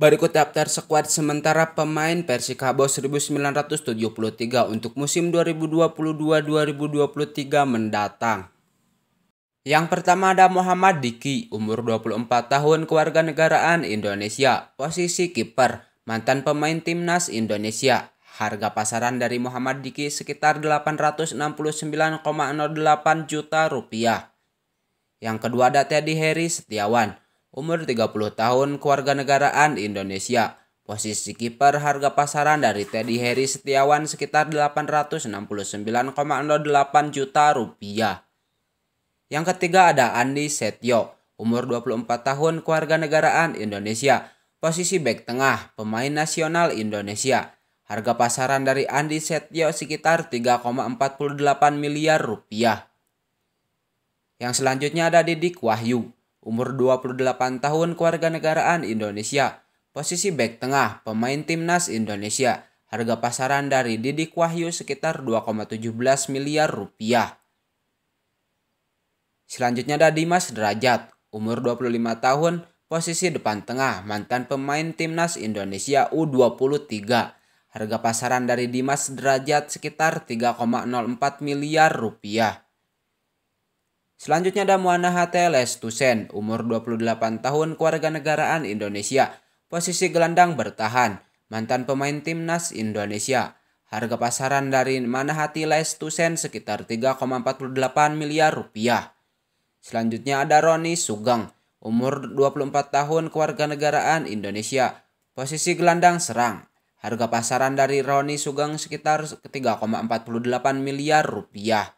Berikut daftar skuad sementara pemain Persikabo 1973 untuk musim 2022-2023 mendatang. Yang pertama ada Muhammad Diki, umur 24 tahun kewarganegaraan Indonesia, posisi kiper, mantan pemain timnas Indonesia. Harga pasaran dari Muhammad Diki sekitar 869,08 juta rupiah. Yang kedua ada Teddy Heri Setiawan, umur 30 tahun kewarganegaraan Indonesia. Posisi kiper harga pasaran dari Teddy Heri Setiawan sekitar 869,08 juta rupiah. Yang ketiga ada Andi Setio, umur 24 tahun kewarganegaraan Indonesia. Posisi back tengah, pemain nasional Indonesia. Harga pasaran dari Andi Setio sekitar 3,48 miliar rupiah. Yang selanjutnya ada Didik Wahyu, umur 28 tahun kewarganegaraan Indonesia, posisi back tengah, pemain timnas Indonesia, harga pasaran dari Didik Wahyu sekitar 2,17 miliar rupiah. Selanjutnya ada Dimas Derajat, umur 25 tahun, posisi depan tengah, mantan pemain timnas Indonesia U23. Harga pasaran dari Dimas Derajat sekitar 3,04 miliar rupiah. Selanjutnya ada Muanahate Lestusen, umur 28 tahun kewarganegaraan Indonesia. Posisi gelandang bertahan, mantan pemain timnas Indonesia. Harga pasaran dari Manahati Lestusen sekitar 3,48 miliar rupiah. Selanjutnya ada Roni Sugeng, umur 24 tahun kewarganegaraan Indonesia. Posisi gelandang serang. Harga pasaran dari Roni Sugeng sekitar 3,48 miliar rupiah.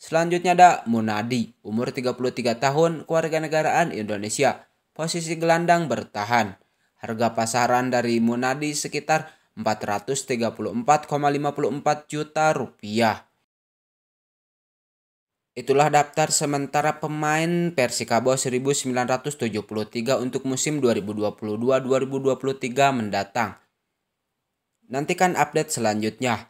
Selanjutnya ada Munadi, umur 33 tahun, kewarganegaraan Indonesia, posisi gelandang bertahan. Harga pasaran dari Munadi sekitar 434,54 juta rupiah. Itulah daftar sementara pemain Persikabo 1973 untuk musim 2022-2023 mendatang. Nantikan update selanjutnya.